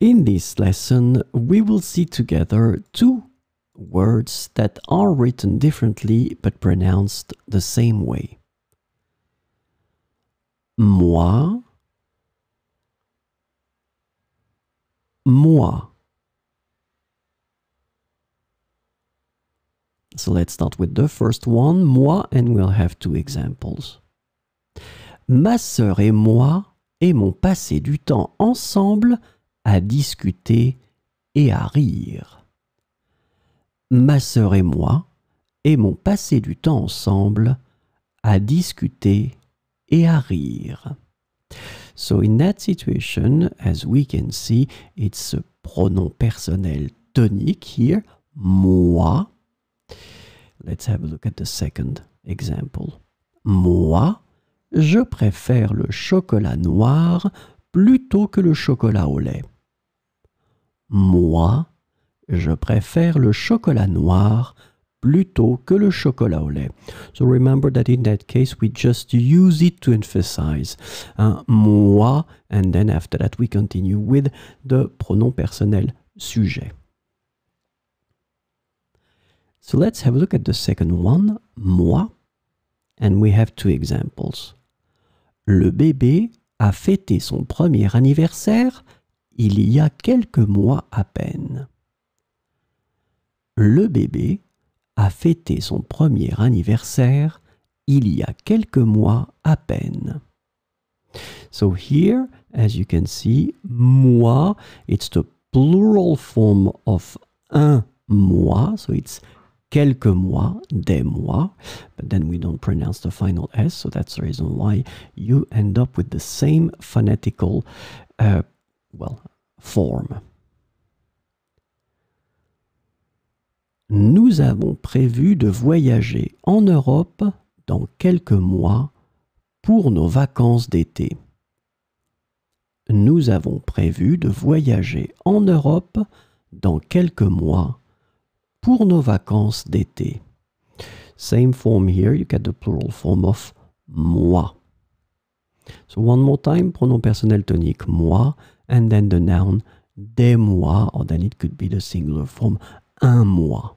In this lesson, we will see together two words that are written differently but pronounced the same way. Moi, moi. So let's start with the first one, moi, and we'll have two examples. Ma sœur et moi aimons passer du temps ensemble à discuter et à rire. Ma sœur et moi aimons passé du temps ensemble à discuter et à rire. So in that situation, as we can see, it's a pronom personnel tonique here, moi. Let's have a look at the second example. Moi, je préfère le chocolat noir plutôt que le chocolat au lait. Moi, je préfère le chocolat noir plutôt que le chocolat au lait. So remember that in that case we just use it to emphasize. Hein, moi, and then after that we continue with the pronom personnel sujet. So let's have a look at the second one, moi, and we have two examples. Le bébé a fêté son premier anniversaire il y a quelques mois à peine. Le bébé a fêté son premier anniversaire il y a quelques mois à peine. So here, as you can see, moi, it's the plural form of un mois, so it's quelques mois, des mois, but then we don't pronounce the final S, so that's the reason why you end up with the same phonetical uh, well, form. Nous avons prévu de voyager en Europe dans quelques mois pour nos vacances d'été. Nous avons prévu de voyager en Europe dans quelques mois pour nos vacances d'été. Same form here, you get the plural form of mois. So one more time, pronoun personnel tonic moi, and then the noun des mois, or then it could be the singular form un mois.